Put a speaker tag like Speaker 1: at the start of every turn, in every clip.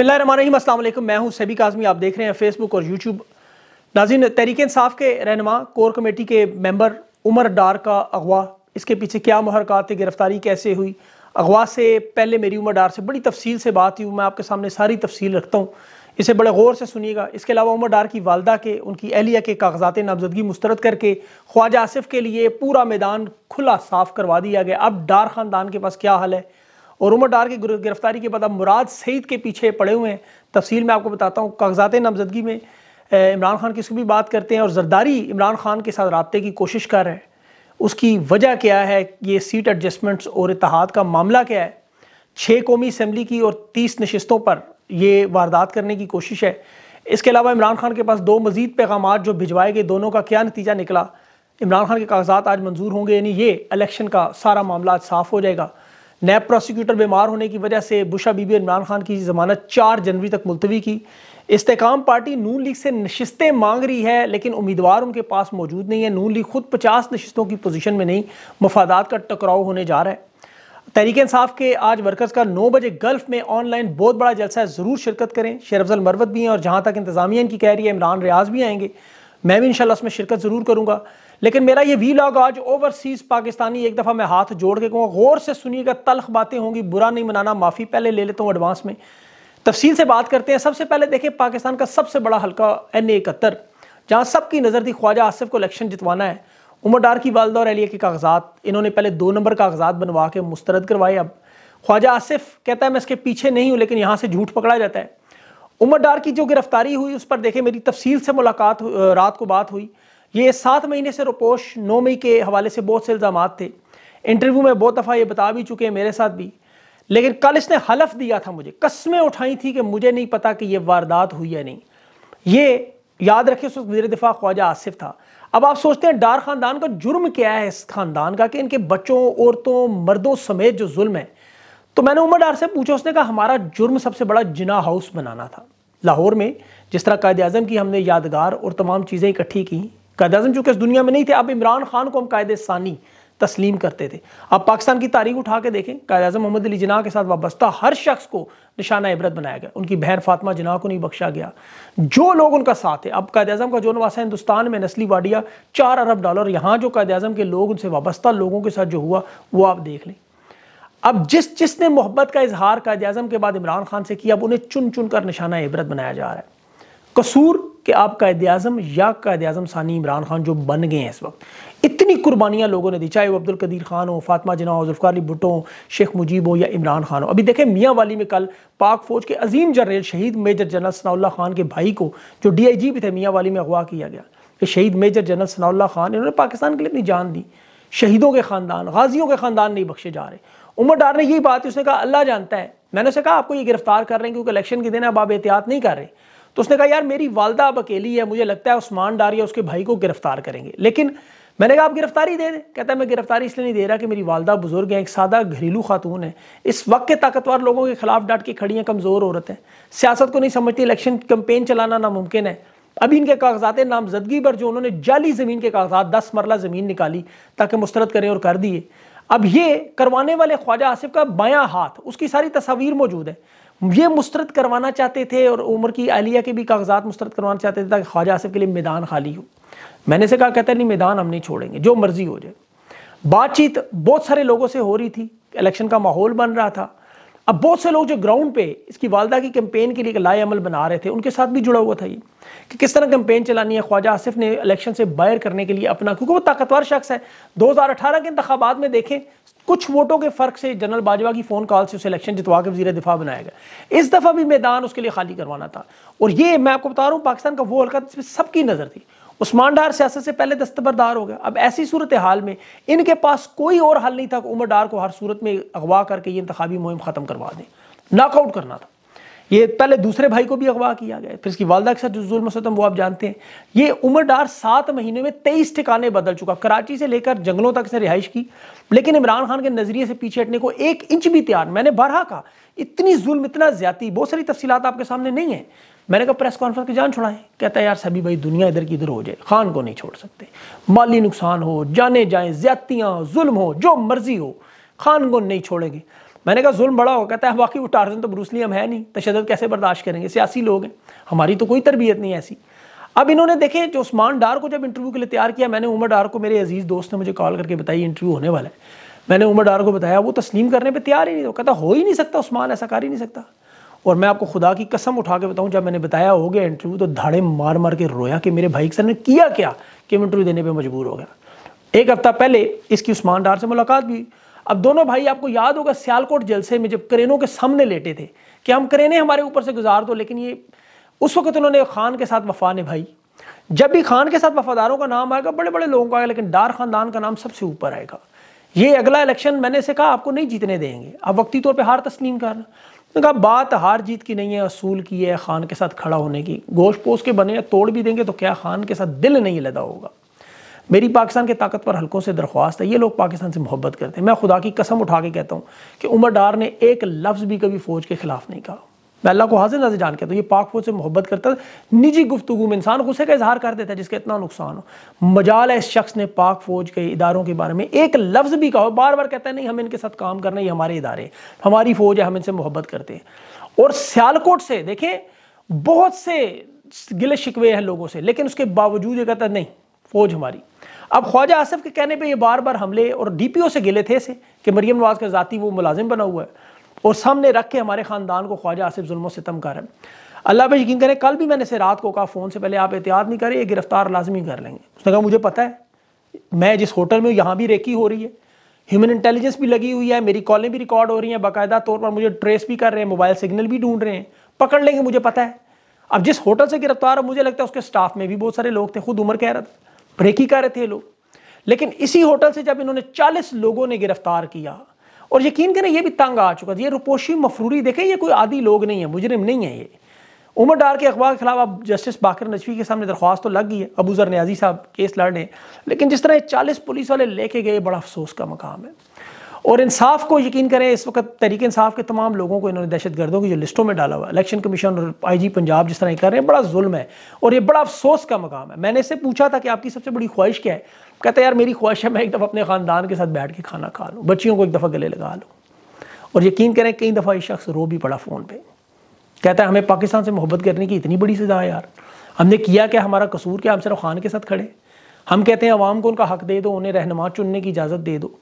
Speaker 1: बिल्लाम असल मैं हूं सभी काजमी आप देख रहे हैं फेसबुक और यूट्यूब नाजिन तहरीक इंसाफ के रहनमा कोर कमेटी के मेंबर उमर डार का अगवा इसके पीछे क्या महरकत गिरफ्तारी कैसे हुई अगवा से पहले मेरी उमर डार से बड़ी तफसील से बात हुई मैं आपके सामने सारी तफसील रखता हूँ इसे बड़े गौर से सुनिएगा इसके अलावा उमर डार की वालदा के उनकी अहलिया के कागजात नामजदगी मुस्तरद करके ख्वाजा आसिफ के लिए पूरा मैदान खुला साफ करवा दिया गया अब डार ख़ानदान के पास क्या हाल है और उमर डार की गिरफ्तारी के बाद अब मुराद सईद के पीछे पड़े हुए हैं तफसील में आपको बताता हूँ कागजात नामजदगी में इमरान खान किसी भी बात करते हैं और जरदारी इमरान खान के साथ रबते की कोशिश कर रहे हैं उसकी वजह क्या है ये सीट एडजस्टमेंट्स और इतिहाद का मामला क्या है छः कौमी असम्बली की और तीस नशस्तों पर यह वारदात करने की कोशिश है इसके अलावा इमरान खान के पास दो मजीद पैगाम जो भिजवाए गए दोनों का क्या नतीजा निकला इमरान खान के कागजात आज मंजूर होंगे यानी ये इलेक्शन का सारा मामला आज साफ हो जाएगा नैब प्रोसिक्यूटर बीमार होने की वजह से बुशा बीबी इमरान खान की जमानत चार जनवरी तक मुलतवी की इस्तेकाम पार्टी नून लीग से नशस्तें मांग रही है लेकिन उम्मीदवार उनके पास मौजूद नहीं है नून लीग खुद पचास नशस्तों की पोजीशन में नहीं मफादात का टकराव होने जा रहा है तहरीक इंसाफ के आज वर्कर्स का नौ बजे गल्फ में ऑनलाइन बहुत बड़ा जलसा है ज़रूर शिरकत करें शेर अफजल मरवत भी हैं और जहाँ तक इंतजामिया की कह रही है इमरान रियाज भी आएंगे मैं भी इन उसमें शिरकत ज़रूर करूँगा लेकिन मेरा ये वी लॉग आज ओवरसीज पाकिस्तानी एक दफ़ा मैं हाथ जोड़ के कहूँगा गौर से सुनिएगा तलख बातें होंगी बुरा नहीं मनाना माफ़ी पहले ले लेता हूँ एडवांस में तफसील से बात करते हैं सबसे पहले देखें पाकिस्तान का सबसे बड़ा हल्का एन ए इकहत्तर जहाँ सबकी नज़र थी ख्वाजा आसिफ को इलेक्शन जितवाना है उमर डार की वालदा और एलिया के कागजात इन्होंने पहले दो नंबर कागजात बनवा के मुस्तरद करवाए अब ख्वाजा आसिफ कहता है मैं इसके पीछे नहीं हूँ लेकिन यहाँ से झूठ पकड़ा जाता है उमर डार की जो गिरफ्तारी हुई उस पर देखें मेरी तफसील से मुलाकात रात को बात हुई ये सात महीने से रुपोश नौ मई के हवाले से बहुत से इल्ज़ाम थे इंटरव्यू में बहुत दफ़ा ये बता भी चुके हैं मेरे साथ भी लेकिन कल इसने हलफ दिया था मुझे कस्में उठाई थी कि मुझे नहीं पता कि ये वारदात हुई या नहीं ये याद रखे उस वक्त वजी दिफा ख्वाजा आसिफ था अब आप सोचते हैं डार ख़ानदान का जुर्म क्या है इस ख़ानदान का कि इनके बच्चों औरतों मर्दों समेत जो जुल्म है तो मैंने उमर डार से पूछा उसने कहा हमारा जुर्म सबसे बड़ा जिना हाउस बनाना था लाहौर में जिस तरह कायद अजम की हमने यादगार और तमाम चीज़ें इकट्ठी की कायद अजम चूंकि इस दुनिया में नहीं थे अब इमरान खान को हम कायद सानी तस्लीम करते थे अब पाकिस्तान की तारीख उठा के देखें कायद अजम मोहम्मद अली जना के साथ वाबस्ता हर शख्स को निशाना इबरत बनाया गया उनकी बहन फातमा जना को नहीं बख्शा गया जो लोग उनका साथ है अब कायद अजम का जो नवासा हिंदुस्तान में नस्ली वाडिया चार अरब डॉलर यहाँ जो कायद अजम के लोग उनसे वाबस्ता लोगों के साथ जो हुआ वो आप देख लें अब जिस जिसने मोहब्बत का इजहार कायद अजम के बाद इमरान खान से किया अब उन्हें चुन चुन कर निशाना इबरत बनाया जा रहा है कसूर कि आप कायद अजम या कायद अजम सानी इमरान खान जो बन गए हैं इस वक्त इतनी कुर्बानियाँ लोगों ने दी चाहे वो अब्दुल कदीर खान हो फातमा जना हो जुल्फ़ार अली भुट्टो शेख मुजीब हो या इमरान खान हो अभी देखें मियाँ वाली में कल पाक फ़ौज के अजीम जनरल शहीद मेजर जनरल सनाउल्ला खान के भाई को जो डी आई जी भी थे मियाँ वाली में अगवा किया गया कि शहीद मेजर जनरल सनाउल्ला खान इन्होंने पाकिस्तान के लिए अपनी जान दी शहीदों के ख़ानदान गाजियों के ख़ानदान नहीं बख्शे जा रहे उमर डार ने यही बात उसने कहा अल्लाह जानता है मैंने उसे कहा आपको ये गिरफ्तार कर रहे हैं क्योंकि इलेक्शन के दिन अब आप एहतियात नहीं कर रहे तो उसने कहा यार मेरी वालदा अब अकेली है मुझे लगता है उस्मान डार या उसके भाई को गिरफ्तार करेंगे लेकिन मैंने कहा आप गिरफ्तारी दे दें कहता है मैं गिरफ्तारी इसलिए नहीं दे रहा कि मेरी वालदा बुजुर्ग हैं एक सादा घरेलू खातून है इस वक्त के ताकतवर लोगों के खिलाफ डट के खड़ी हैं कमज़ोर हैं सियासत को नहीं समझती इलेक्शन कंपेन चलाना नामुमकिन है अभी इनके कागजात नामजदगी पर जो उन्होंने जाली ज़मीन के कागजात दस मरला ज़मीन निकाली ताकि मुस्तरद करें और कर दिए अब ये करवाने वाले ख्वाजा आसिफ का बायां हाथ उसकी सारी तस्वीर मौजूद है ये मुस्तरद करवाना चाहते थे और उम्र की आलिया के भी कागजात मुस्तरद करवाना चाहते थे ताकि ख्वाजा आसिफ के लिए मैदान खाली हो मैंने से कहा कहते नहीं मैदान हम नहीं छोड़ेंगे जो मर्जी हो जाए बातचीत बहुत सारे लोगों से हो रही थी इलेक्शन का माहौल बन रहा था अब बहुत से लोग जो ग्राउंड पे इसकी वालदा की कैंपेन के लिए लाए अमल बना रहे थे उनके साथ भी जुड़ा हुआ था ये कि किस तरह कैंपेन चलानी है ख्वाजा आसिफ ने इलेक्शन से बायर करने के लिए अपना क्योंकि वो ताकतवर शख्स है 2018 के इंतबात में देखें कुछ वोटों के फर्क से जनरल बाजवा की फ़ोन कॉल से उसे इलेक्शन जितवा के वजीर दिफा बनाया गया इस दफ़ा भी मैदान उसके लिए खाली करवाना था और ये मैं आपको बता रहा हूँ पाकिस्तान का वो हल्का जिसमें सबकी नज़र थी उस्मान डार सियासत से पहले दस्तबरदार हो गया अब ऐसी सूरत हाल में इनके पास कोई और हल नहीं था कि उमर डार को हर सूरत में अगवा करके ये इंतबी मुहिम ख़त्म करवा दें नॉकआउट करना था ये पहले दूसरे भाई को भी अगवा किया गया फिर इसकी वालदा के साथ जो जुल्म सतम वो आप जानते हैं ये डार सात महीने में तेईस ठिकाने बदल चुका कराची से लेकर जंगलों तक से रिहाइश की लेकिन इमरान खान के नज़रिए से पीछे हटने को एक इंच भी तैयार मैंने बरहा कहा इतनी जुल्म इतना ज्यादा बहुत सारी तफसीत आपके सामने नहीं है मैंने कहा प्रेस कॉन्फ्रेंस की जान छुड़ाएं कहता है यार सभी भाई दुनिया इधर की इधर हो जाए खान को नहीं छोड़ सकते माली नुकसान हो जाने जाए ज्यादतियाँ जुल्म हो जो मर्जी हो खान को नहीं छोड़ेंगे मैंने कहा जुल्म बड़ा हो कहता है वाकई वो टारजन तो ब्रूसली हम है नहीं तशद कैसे बर्दाश्त करेंगे सियासी लोग हैं हमारी तो कोई तरबियत नहीं ऐसी अब इन्होंने देखे जो उस्मान डार को जब इंटरव्यू के लिए तैयार किया मैंने उमर डार को मेरे अजीज़ दोस्त ने मुझे कॉल करके बताई इंटरव्यू होने वाला है मैंने उमर डार को बताया वो तस्लीम करने पर तैयार ही नहीं हो कहता हो ही नहीं सकता उस्मान ऐसा कर ही नहीं सकता और मैं आपको खुदा की कसम उठा के बताऊँ जब मैंने बताया हो गया इंटरव्यू तो धाड़े मार मार के रोया कि मेरे भाई सर ने किया क्या कि इंटरव्यू देने पर मजबूर हो गया एक हफ्ता पहले इसकी उस्मान डार से मुलाकात भी अब दोनों भाई आपको याद होगा सियालकोट जलसे में जब करेनों के सामने लेटे थे कि हम करेने हमारे ऊपर से गुजार दो लेकिन ये उस वक्त उन्होंने खान के साथ वफा निभाई जब भी खान के साथ वफादारों का नाम आएगा बड़े बड़े लोगों का आएगा लेकिन डार खानदान का नाम सबसे ऊपर आएगा ये अगला इलेक्शन मैंने से कहा आपको नहीं जीतने देंगे आप वक्ती तौर पर हार तस्लीम करना कहा बात हार जीत की नहीं है असूल की है खान के साथ खड़ा होने की गोश पोस के बने तोड़ भी देंगे तो क्या खान के साथ दिल नहीं लदा होगा मेरी पाकिस्तान के ताकतवर हल्कों से दरख्वास्त है ये लोग पाकिस्तान से मोहब्बत करते हैं मैं खुदा की कसम उठा के कहता हूँ कि उमर डार ने एक लफ्ज़ भी कभी फ़ौज के ख़िलाफ़ नहीं कहा मैं अल्लाह को हाजिर नजर जान के तो ये पाक फौज से मोहब्बत करता निजी गुफ्तु में इंसान गुस्से का इजहार कर देता है जिसका इतना नुकसान हो मजाल है इस शख्स ने पाक फौज के इदारों के बारे में एक लफ्ज़ भी कहा बार बार कहता है नहीं हम इनके साथ काम करना ये हमारे इदारे हमारी फौज है हम इनसे मोहब्बत करते हैं और सियालकोट से देखें बहुत से गिले शिकवे हैं लोगों से लेकिन उसके बावजूद ये कहता है नहीं फौज हमारी अब ख्वाजा आसफ के कहने पे ये बार बार हमले और डीपीओ से गिले थे ऐसे कि मरीम नवाज का जाति वो मुलाजिम बना हुआ है और सामने रख के हमारे ख़ानदान को ख्वाजा आसफ जुल्म सितम कर रहे अल्लाह पर यकीन करें कल भी मैंने इसे रात को कहा फ़ोन से पहले आप एहतियात नहीं करें ये गिरफ़्तार लाजमी कर लेंगे उसने कहा मुझे पता है मैं जिस होटल में यहाँ भी रेकी हो रही है ह्यूमन इंटेलिजेंस भी लगी हुई है मेरी कॉलें भी रिकॉर्ड हो रही हैं बाकायदा तौर पर मुझे ट्रेस भी कर रहे हैं मोबाइल सिग्नल भी ढूंढ रहे हैं पकड़ लेंगे मुझे पता है अब जिस होटल से गिरफ्तार हो मुझे लगता है उसके स्टाफ में भी बहुत सारे लोग थे खुद उमर कह रहा था कर रहे थे लोग लेकिन इसी होटल से जब इन्होंने 40 लोगों ने गिरफ्तार किया और यकीन करें ये भी तंग आ चुका था ये रुपोशी मफरूरी देखें ये कोई आदि लोग नहीं है मुजरिम नहीं है ये उमर डार के अखबार के खिलाफ अब जस्टिस बाकर नजवी के सामने दरख्वास्त तो लग गई है अबूजर न्याजी साहब केस लड़ने लेकिन जिस तरह चालीस पुलिस वाले लेके गए बड़ा अफसोस का मकाम है और इंसाफ को यकीन करें इस वक्त तरीके इंसाफ के तमाम लोगों को इन्होंने दहशत गर्दों की जो लिस्टों में डाला हुआ इलेक्शन कमीशन और आई जी पंजाब जिस तरह कर रहे हैं बड़ा जुल्म है और ये बड़ा अफसोस का मकाम है मैंने इससे पूछा था कि आपकी सबसे बड़ी ख्वाहिश क्या है कहते यार मेरी ख्वाहिश है मैं एक दफ़ा अपने ख़ानदान के साथ बैठ के खाना खा लूँ बच्चियों को एक दफ़ा गले लगा लूँ और यकीन करें कई दफ़ा ये शख्स रो भी पड़ा फ़ोन पर कहता है हमें पाकिस्तान से मोहब्बत करने की इतनी बड़ी सज़ा है यार हमने किया क्या हमारा कसूर क्या हम सिर्फ खान के साथ खड़े हम कहते हैं आवाम को उनका हक दे दो उन्हें रहनमा चुनने की इजाज़त दे दो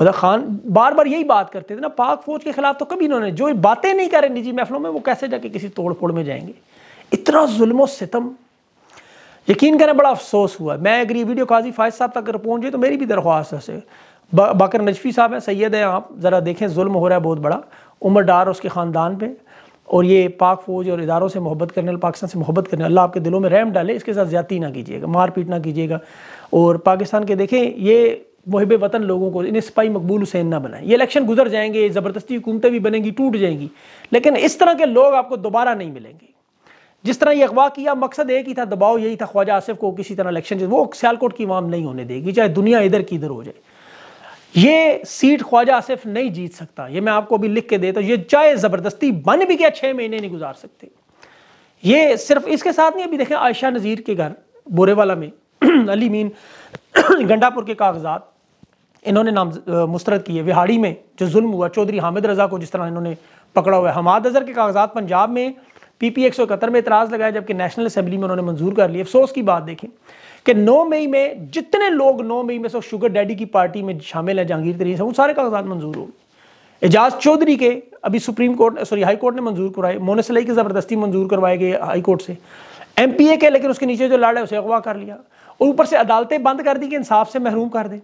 Speaker 1: मतलब खान बार बार यही बात करते थे ना पाक फौज के खिलाफ तो कभी इन्होंने जो बातें नहीं करें निजी महफलों में वो कैसे जाके किसी तोड़ फोड़ में जाएंगे इतना जुल्म सितम यकीन करें बड़ा अफसोस हुआ मैं अगर ये वीडियो काजी फायज साहब तक अगर पहुँच जाए तो मेरी भी दरख्वास्त है बाकर नजफी साहब हैं सैयद हैं आप ज़रा देखें जुल्म हो रहा है बहुत बड़ा उमर डार उसके ख़ानदान पर और ये पाक फौज और इदारों से मोहब्बत करने पाकिस्तान से मोहब्बत करने अल्लाह आपके दिलों में रहम डाले इसके साथ ज़्यादा ना कीजिएगा मारपीट ना कीजिएगा और पाकिस्तान के देखें ये वहब वतन लोगों को इन्हें सिपाही मकबूल हुसैन ना बनाएं ये इलेक्शन गुजर जाएंगे ज़बरदस्ती हुकूमतें भी बनेंगी टूट जाएंगी लेकिन इस तरह के लोग आपको दोबारा नहीं मिलेंगे जिस तरह ये अगवा किया मकसद एक ही था दबाव यही था ख्वाजा आसिफ को किसी तरह इलेक्शन वो सियालकोट की वाम नहीं होने देगी चाहे दुनिया इधर की इधर हो जाए ये सीट ख्वाजा आसिफ नहीं जीत सकता ये मैं आपको अभी लिख के देता हूँ ये चाहे ज़बरदस्ती बन भी गया छः महीने नहीं गुजार सकते ये सिर्फ इसके साथ नहीं अभी देखें आयशा नज़ीर के घर बोरेवाला में अली मीन गंडापुर के कागजात इन्होंने नाम मुस्तरद किए विहाड़ी में जो जुल्म हुआ चौधरी हामिद रजा को जिस तरह इन्होंने पकड़ा हुआ है हमाद अजहर के कागजात पंजाब में पी पी एक सौ इकहत्तर में इतराज़ लगाया जबकि नेशनल असम्बली में उन्होंने मंजूर कर लिया अफसोस की बात देखें कि नौ मई में जितने लोग नौ मई में सब शुगर डैडी की पार्टी में शामिल हैं जहांगीर तरीन से उन सारे कागजात मंजूर हो गए एजाज चौधरी के अभी supreme court sorry high court ने मंजूर करवाए मोनसलई की ज़बरदस्ती मंजूर करवाए गए हाई कोर्ट से एम पी ए के लेकिन उसके नीचे जो लाड़ है उसे अगवा कर लिया और ऊपर से अदालतें बंद कर दी कि इंसाफ से महरूम कर दें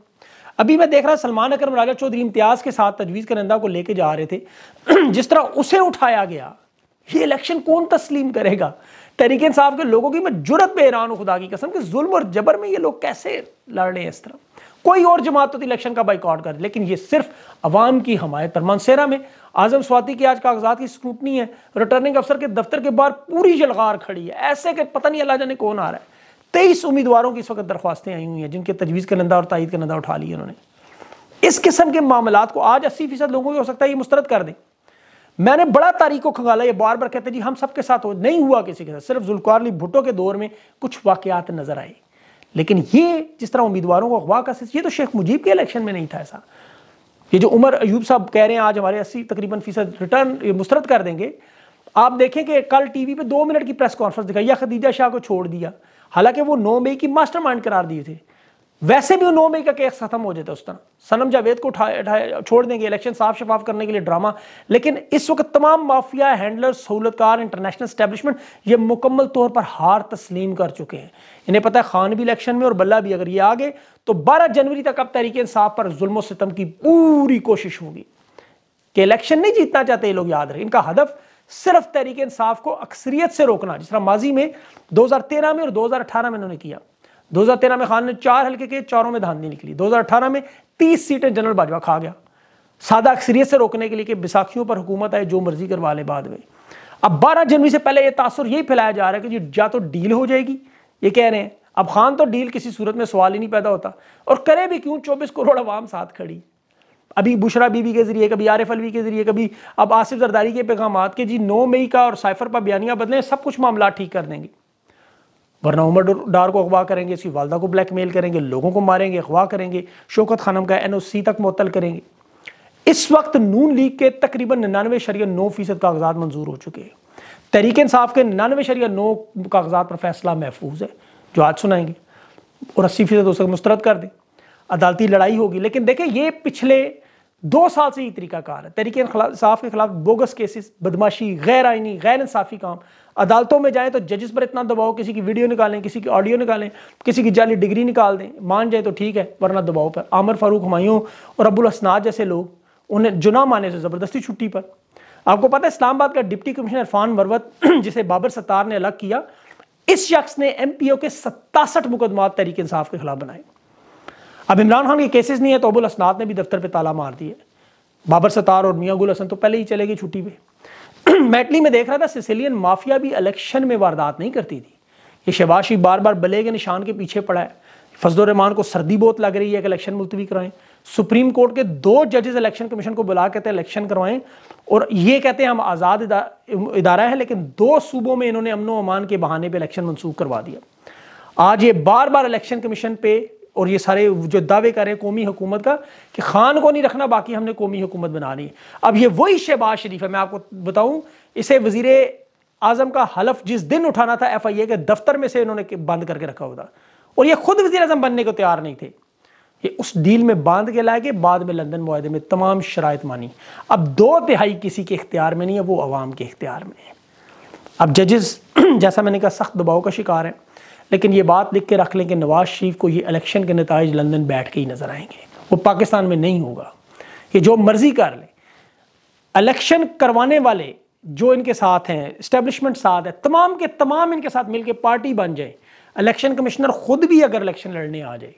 Speaker 1: अभी मैं देख रहा सलमान अकरम राजा चौधरी इम्तियाज के साथ तजवीज़ करंदा को लेके जा रहे थे जिस तरह उसे उठाया गया ये इलेक्शन कौन तस्लीम करेगा तरीके साहब के लोगों की मैं जुरत में हैरान हूँ खुदा की कसम कि जुल्म और जबर में ये लोग कैसे लड़ रहे हैं इस तरह कोई और जमात तो इलेक्शन का बाइकआउट कर लेकिन ये सिर्फ अवाम की हमायत पर मानसेरा में आजम स्वाति की आज कागजात की स्क्रूटनी है रिटर्निंग अफसर के दफ्तर के बाहर पूरी जलगार खड़ी है ऐसे कि पता नहीं अल्लाह जाने कौन आ रहा है तेईस उम्मीदवारों की इस वक्त दरख्वास्तें आई हुई हैं जिनके तजवीज़ का नंदा और तइद का नंदा उठा लिया उन्होंने इस किस्म के मामला को आज अस्सी फीसद लोगों को हो सकता है ये मुस्तरद कर दें मैंने बड़ा तारीख को खंगाला ये बार बार कहते जी हम सबके साथ हो नहीं हुआ किसी के साथ सिर्फ जुल्कार अली भुट्टो के दौर में कुछ वाकयात नजर आए लेकिन ये जिस तरह उम्मीदवारों को अगवा का ये तो शेख मुजीब के इलेक्शन में नहीं था ऐसा ये जो उमर अयूब साहब कह रहे हैं आज हमारे अस्सी तकरीबन फीसद रिटर्न मुस्तरद कर देंगे आप देखें कि कल टीवी पे दो मिनट की प्रेस कॉन्फ्रेंस दिखाई या खदीजा शाह को छोड़ दिया हालांकि वो नौ मई की माइंड करार दिए थे वैसे भी नौ मई का केस खत्म हो जाता उस तरह सनम जावेद को उठाए छोड़ देंगे इलेक्शन साफ शफाफ करने के लिए ड्रामा लेकिन इस वक्त तमाम माफिया हैंडलर सहूलतकार इंटरनेशनल स्टैब्लिशमेंट ये मुकम्मल तौर पर हार तस्लीम कर चुके हैं इन्हें पता है खान भी इलेक्शन में और बल्ला भी अगर ये आ गए तो बारह जनवरी तक अब तहरीक इंसाफ पर जुल्म सितम की पूरी कोशिश होगी कि इलेक्शन नहीं जीतना चाहते ये लोग याद रहे इनका हदफ सिर्फ तहरीक इंसाफ को अक्सरियत से रोकना जिस तरह माजी में 2013 में और 2018 में उन्होंने किया 2013 में खान ने चार हल्के के चारों में धांधली निकली 2018 में 30 सीटें जनरल बाजवा खा गया सादा अक्सरियत से रोकने के लिए कि विसाखियों पर हुकूमत आए जो मर्जी करवा ले बाद में अब बारह जनवरी से पहले यह तासर यही फैलाया जा रहा है कि या तो डील हो जाएगी ये कह रहे हैं अब खान तो डील किसी सूरत में सवाल ही नहीं पैदा होता और करे भी क्यों चौबीस करोड़ आवाम साथ खड़ी अभी बुशरा बीबी के जरिए कभी आरिफ अलवी के जरिए कभी अब आसिफ जरदारी के पैगाम के जी नौ मई का और साइफर पर बयानियाँ बदलें सब कुछ मामला ठीक कर देंगे वरना उमर डार को अगवा करेंगे उसकी वालदा को ब्लैक मेल करेंगे लोगों को मारेंगे अगवा करेंगे शोकत खानम का एन ओ सी तक मअतल करेंगे इस वक्त नून लीग के तकरीबन निन्यानवे शरिया नौ फीसद कागजात मंजूर हो चुके हैं तहरीक इंसाफ के निन्यानवे शरिया नौ कागजात पर फैसला महफूज है जो आज सुनाएंगे और अस्सी फीसद वक्त मुस्रद कर दें अदालती लड़ाई होगी लेकिन देखें ये पिछले दो साल से ये तरीकाकार है तरीके इंसाफ के खिलाफ बोगस केसेस बदमाशी गैर आइनी गैर इंसाफी काम अदालतों में जाएं तो जजेस पर इतना दबाव किसी की वीडियो निकालें किसी की ऑडियो निकालें किसी की जाली डिग्री निकाल दें मान जाए तो ठीक है वरना दबाव पर आमर फारूक हमायूं और अबुल हसनाद जैसे लोग उन्हें जुना माने से ज़बरदस्ती छुट्टी पर आपको पता है इस्लामाबाद का डिप्टी कमिश्नर इरफान मरवत जिसे बाबर सत्तार ने अलग किया इस शख्स ने एम पी ओ के सत्तासठ मुकदमा तरीके इंसाफ के खिलाफ बनाए अब इमरान खान के केसेस नहीं है तो अबुल असनाद ने भी दफ्तर पे ताला मार दिया बाबर सतार और मियाँ गुल हसन तो पहले ही चले गए छुट्टी पे मैटली में देख रहा था सिसिलियन माफिया भी इलेक्शन में वारदात नहीं करती थी ये शबाशी बार बार बले के निशान के पीछे पड़ा है फजलरहमान को सर्दी बहुत लग रही है कि इलेक्शन मुलतवी कराएं सुप्रीम कोर्ट के दो जजेस इलेक्शन कमीशन को बुला कहते हैं इलेक्शन करवाएं और ये कहते हैं हम आज़ाद इदारा है लेकिन दो सूबों में इन्होंने अमनो अमान के बहाने पर इलेक्शन मनसूख करवा दिया आज ये बार बार इलेक्शन कमीशन पे और ये सारे जो दावे कर रहे हैं कौमी हुकूमत का कि खान को नहीं रखना बाकी हमने कौमी हुकूमत बनानी है अब ये वही शहबाज शरीफ है मैं आपको बताऊँ इसे वजीर आजम का हलफ जिस दिन उठाना था एफ आई ए के दफ्तर में से इन्होंने बंद करके रखा हुआ था और ये खुद वजी अजम बनने को तैयार नहीं थे ये उस डील में बांध के लाए गए बाद में लंदन माहे में तमाम शरात मानी अब दो तिहाई किसी के इख्तियार में नहीं है वो आवाम के इख्तियार में है अब जजेस जैसा मैंने कहा सख्त दबाव का शिकार है लेकिन ये बात लिख के रख लें कि नवाज़ शरीफ को ये इलेक्शन के नतज लंदन बैठ के ही नज़र आएंगे वो पाकिस्तान में नहीं होगा ये जो मर्ज़ी कर लें इलेक्शन करवाने वाले जो इनके साथ हैं इस्टेबलिशमेंट साथ है तमाम के तमाम इनके साथ मिलकर पार्टी बन जाए इलेक्शन कमिश्नर खुद भी अगर इलेक्शन लड़ने आ जाए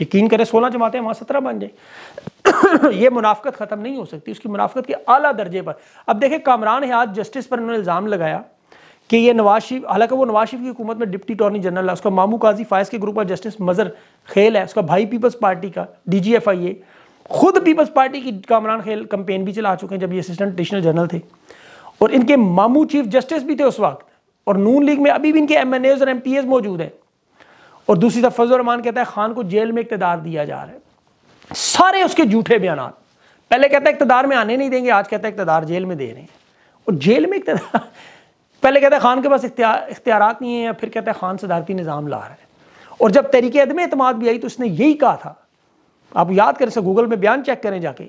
Speaker 1: यकीन करें सोलह जमाते हैं वहां सत्रह बन जाए ये मुनाफ्त ख़त्म नहीं हो सकती उसकी मुनाफ्त के आला दर्जे पर अब देखे कामरान हयात जस्टिस पर उन्होंने इल्ज़ाम लगाया कि ये नवाज शरीफ हालांकि वो नवाज शरीफ की हुकूमत में डिप्टी अटॉर्नी जनरल है उसका मामू काजी फायस के ग्रुप का जस्टिस मज़र खेल है उसका भाई पीपल्स पार्टी का D G F I A खुद पीपल्स पार्टी की कामरान खेल कंपेन भी चला चुके हैं जब ये असिस्टेंट एडिशनल जनरल थे और इनके मामू चीफ जस्टिस भी थे उस वक्त और नून लीग में अभी भी इनके एम एन एज और एम पी एज मौजूद हैं और दूसरी तरफ फजल फजलरहमान कहता है खान को जेल में इकतदार दिया जा रहा है सारे उसके झूठे बयान पहले कहता है इकतदार में आने नहीं देंगे आज कहता है इकतदार जेल में दे रहे हैं और जेल में इकतदार पहले कहता है खान के पास इख्तियार नहीं है या फिर कहता है खान सदारती निज़ाम ला रहा है और जब तहरीक अदम अतमाद भी आई तो उसने यही कहा था आप याद करें गूगल में बयान चेक करें जाके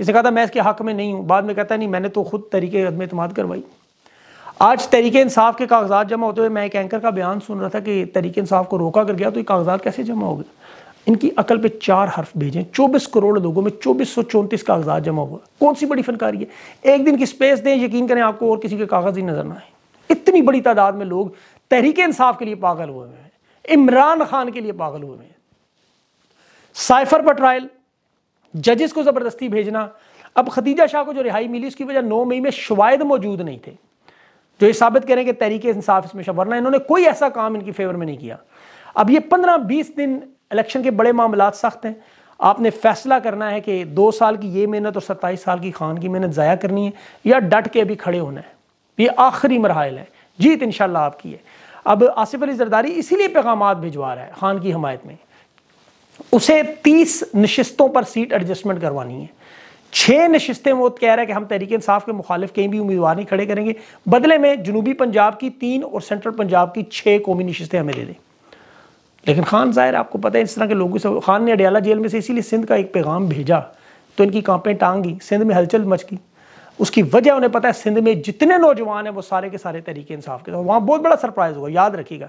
Speaker 1: इसने कहा था मैं इसके हक में नहीं हूँ बाद में कहता नहीं मैंने तो खुद तरीके अदम अतमाद करवाई आज तरीके इंसाफ के कागजात जमा होते हुए मैं एक एंकर का बयान सुन रहा था कि तरीके इंसाफ को रोका कर गया तो ये कागजात कैसे जमा हो गए इनकी अकल पे चार हर्फ भेजें चौबीस करोड़ लोगों में चौबीस सौ चौंतीस कागजात जमा हुआ कौन सी बड़ी फनकारी है एक दिन की स्पेस दें यकीन करें आपको और किसी के कागज ही नजर ना आए इतनी बड़ी तादाद में लोग तहरीक इंसाफ के लिए पागल हुए हैं इमरान खान के लिए पागल हुए हैं साइफर पर ट्रायल जजेस को ज़बरदस्ती भेजना अब खतीजा शाह को जो रिहाई मिली उसकी वजह नौ मई में शवायद मौजूद नहीं थे जो ये साबित करें कि तहरीक इंसाफ इसमें वरना इन्होंने कोई ऐसा काम इनकी फेवर में नहीं किया अब ये पंद्रह बीस दिन इलेक्शन के बड़े मामला सख्त हैं आपने फैसला करना है कि दो साल की ये मेहनत और सत्ताईस साल की खान की मेहनत ज़ाया करनी है या डट के अभी खड़े होना है ये आखिरी मरहल है जीत इन आपकी है अब आसिफ अली जरदारी इसीलिए पैगाम भिजवा रहा है खान की हमायत में उसे तीस नशस्तों पर सीट एडजस्टमेंट करवानी है छः नशस्तें वो कह रहा है कि हम तहरीक इंसाफ के मुखालिफ कहीं भी उम्मीदवार नहीं खड़े करेंगे बदले में जनूबी पंजाब की तीन और सेंट्रल पंजाब की छः कौमी नशस्तें हमें दे दें लेकिन खान ज़ाहिर आपको पता है इस तरह के लोगों से खान ने अडयाला जेल में से इसीलिए सिंध का एक पैगाम भेजा तो इनकी कांपें टांगी सिंध में हलचल मच गई उसकी वजह उन्हें पता है सिंध में जितने नौजवान हैं वो सारे के सारे तरीके इंसाफ के तो वहाँ बहुत बड़ा सरप्राइज़ होगा याद रखिएगा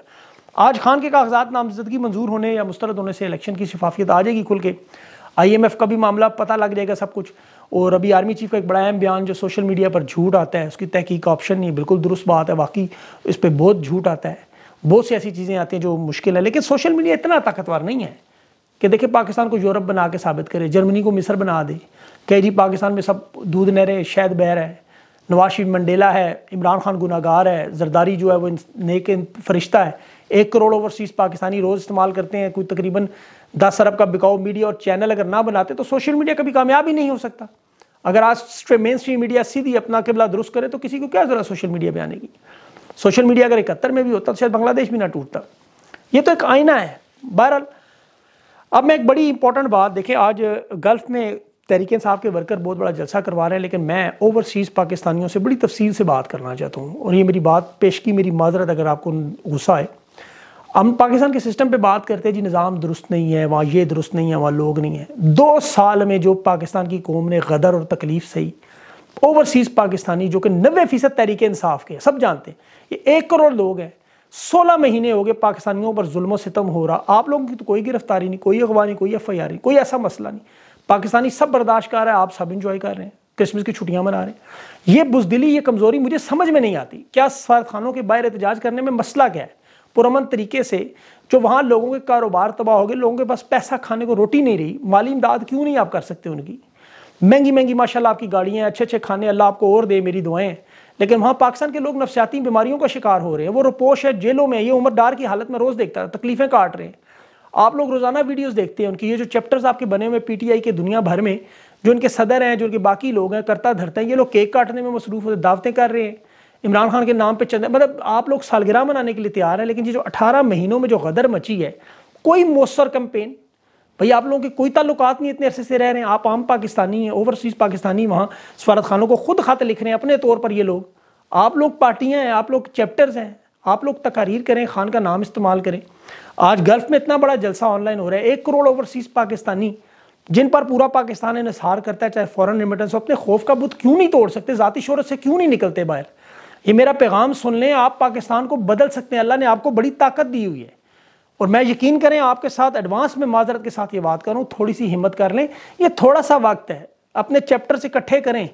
Speaker 1: आज खान के कागजात नामजदगी मंजूर होने या मुस्तरद होने से इलेक्शन की शफाफियत आ जाएगी खुल के आईएमएफ का भी मामला पता लग जाएगा सब कुछ और अभी आर्मी चीफ का एक बड़ा अहम बयान जो सोशल मीडिया पर झूठ आता है उसकी तहकीक का ऑप्शन नहीं बिल्कुल दुरुस्त बात है बाकी इस पर बहुत झूठ आता है बहुत सी ऐसी चीज़ें आती हैं जो मुश्किल है लेकिन सोशल मीडिया इतना ताकतवर नहीं है कि देखिए पाकिस्तान को यूरोप बना के साबित करे जर्मनी को मिस्र बना दे कह जी पाकिस्तान में सब दूध नहरे शायद बहर है नवाज शरीफ मंडेला है इमरान खान गुनागार है जरदारी जो है वो नेक फरिश्ता है एक करोड़ ओवरसीज़ पाकिस्तानी रोज़ इस्तेमाल करते हैं कोई तकरीबन दस अरब का बिकाऊ मीडिया और चैनल अगर ना बनाते तो सोशल मीडिया कभी कामयाब ही नहीं हो सकता अगर आज मेन स्ट्रीम मीडिया सीधी अपना किबला दुरुस्त करे तो किसी को क्या ज़रूरत सोशल मीडिया पर आने की सोशल मीडिया अगर इकहत्तर में भी होता तो शायद बांग्लादेश भी ना टूटता ये तो एक आईना है बहरहाल अब मैं एक बड़ी इंपॉर्टेंट बात देखें आज गल्फ़ में तहरीक साहब के वर्कर बहुत बड़ा जलसा करवा रहे हैं लेकिन मैं ओवरसीज़ पाकिस्तानियों से बड़ी तफसील से बात करना चाहता हूँ और ये मेरी बात पेश की मेरी माजरत अगर आपको गुस्सा है हम पाकिस्तान के सिस्टम पे बात करते हैं जी निज़ाम दुरुस्त नहीं है वहाँ ये दुरुस्त नहीं है वहाँ लोग नहीं हैं दो साल में जो पाकिस्तान की कौम ने गदर और तकलीफ़ सही ओवरसीज़ पाकिस्तानी जो कि नबे फ़ीसद तहरीक इंसाफ के सब जानते हैं ये एक करोड़ लोग हैं सोलह महीने हो गए पाकिस्तानियों पर जुल्म सितम हो रहा आप लोगों की तो कोई गिरफ्तारी नहीं कोई अगवा नहीं कोई एफ आई आर नहीं कोई ऐसा मसला नहीं पाकिस्तानी सब बर्दाश्त कर रहा है आप सब इंजॉय कर रहे हैं क्रिसमस की छुट्टियां मना रहे हैं ये बुजदिली ये कमज़ोरी मुझे समझ में नहीं आती क्या खानों के बाहर एहतजाज करने में मसला क्या है पुरमन तरीके से जो वहाँ लोगों के कारोबार तबाह हो गए लोगों के पास पैसा खाने को रोटी नहीं रही माली इमदाद क्यों नहीं आप कर सकते उनकी महंगी महंगी माशाल्लाह आपकी गाड़ियाँ अच्छे अच्छे खाने अल्लाह आपको और दे मेरी दुआएं लेकिन वहाँ पाकिस्तान के लोग नफसियाती बीमारियों का शिकार हो रहे हैं वो रुपोश है जेलों में ये उम्र डार की हालत में रोज़ देखता है तकलीफ़ें काट रहे हैं आप लोग रोज़ाना वीडियोस देखते हैं उनकी ये जो चैप्टर्स आपके बने हुए पीटीआई के दुनिया भर में जो उनके सदर हैं जो उनके बाकी लोग हैं करता धरते हैं ये लोग केक काटने में मसरूफ़ होते दावतें कर रहे हैं इमरान खान के नाम पर चंद मतलब आप लोग सालगिरह मनाने के लिए तैयार हैं लेकिन ये जो अठारह महीनों में जो गदर मची है कोई मौसर कम्पेन भाई आप लोगों के कोई ताल्लुकात नहीं इतने अरसे से रह रहे हैं आप आम पाकिस्तानी हैं ओवरसीज़ पाकिस्तानी वहाँ सफारत खानों को खुद खत लिख रहे हैं अपने तौर पर ये लोग आप लोग पार्टियाँ हैं आप लोग चैप्टर्स हैं आप लोग तकारीर करें खान का नाम इस्तेमाल करें आज गल्फ़ में इतना बड़ा जलसा ऑनलाइन हो रहा है एक करोड़ ओवरसीज़ पाकिस्तानी जिन पर पूरा पाकिस्तान इसहार करता है चाहे फ़ॉरन रिमिटेंस हो अपने खौफ का बुत क्यों नहीं तोड़ सकते ज़ाती शोरत से क्यों नहीं निकलते बाहर ये मेरा पैगाम सुन लें आप पाकिस्तान को बदल सकते हैं अल्लाह ने आपको बड़ी ताकत दी हुई है और मैं यकीन करें आपके साथ एडवांस में माजरत के साथ ये बात करूँ थोड़ी सी हिम्मत कर लें ये थोड़ा सा वक्त है अपने चैप्टर से इकट्ठे करें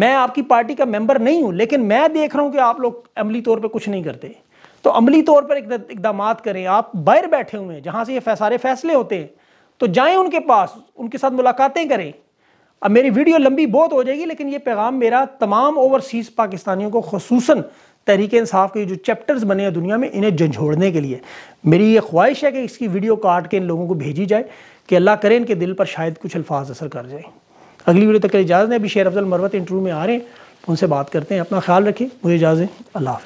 Speaker 1: मैं आपकी पार्टी का मेंबर नहीं हूँ लेकिन मैं देख रहा हूँ कि आप लोग अमली तौर पर कुछ नहीं करते तो अमली तौर पर इकदाम करें आप बाहर बैठे हुए हैं जहाँ से ये सारे फैसले होते हैं तो जाएं उनके पास उनके साथ मुलाकातें करें अब मेरी वीडियो लंबी बहुत हो जाएगी लेकिन ये पैगाम मेरा तमाम ओवरसीज़ पाकिस्तानियों को खसूस तहरीक इंसाफ के जो चैप्टर्स बने हैं दुनिया में इन्हें झंझोड़ने के लिए मेरी ये ख्वाहिश है कि इसकी वीडियो काट के इन लोगों को भेजी जाए कि अल्लाह करे इनके दिल पर शायद कुछ अल्फाज असर कर जाए अगली वीडियो तक के इजाज़त है अभी शेर अफजल मरवत इंटरव्यू में आ रहे हैं उनसे बात करते हैं अपना ख्याल रखें मुझे इजाज़त अल्लाह